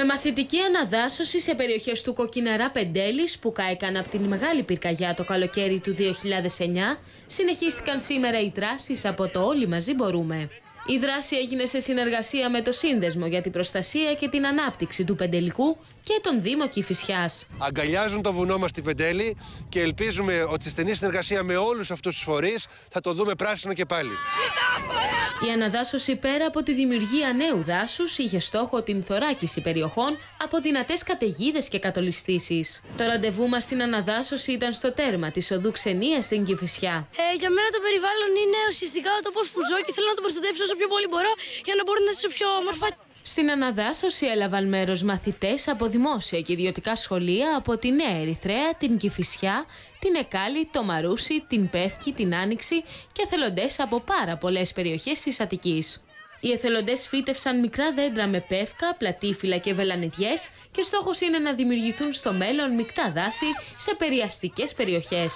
Με μαθητική αναδάσωση σε περιοχές του Κοκκιναρά Πεντέλης που κάηκαν από την μεγάλη πυρκαγιά το καλοκαίρι του 2009, συνεχίστηκαν σήμερα οι δράσεις από το Όλοι Μαζί Μπορούμε. Η δράση έγινε σε συνεργασία με το Σύνδεσμο για την Προστασία και την Ανάπτυξη του Πεντελικού και τον Δήμο Κηφισιά. Αγκαλιάζουν το βουνό μας την Πεντέλη και ελπίζουμε ότι στη στενή συνεργασία με όλους αυτούς τους φορείς θα το δούμε πράσινο και πάλι. Η αναδάσωση πέρα από τη δημιουργία νέου δάσους είχε στόχο την θωράκιση περιοχών από δυνατές καταιγίδες και κατολιστήσεις. Το ραντεβού μας στην αναδάσωση ήταν στο τέρμα της οδού Ξενίας στην Κηφισιά. Ε, για μένα το περιβάλλον είναι ουσιαστικά ο τόπος που ζω και θέλω να το προστατεύσω όσο πιο πολύ μπορώ για να μπορώ να ζήσω πιο όμορφα. Στην αναδάσωση έλαβαν μέρος μαθητές από δημόσια και ιδιωτικά σχολεία από τη Νέα Ερυθρέα, την Κυφυσιά, την Εκάλη, το Μαρούσι, την Πεύκη, την Άνοιξη και εθελοντές από πάρα πολλές περιοχές της Αττικής. Οι εθελοντές φύτευσαν μικρά δέντρα με πεύκα, πλατήφυλλα και βελανιδιές και στόχος είναι να δημιουργηθούν στο μέλλον μεικτά δάση σε περιαστικές περιοχές.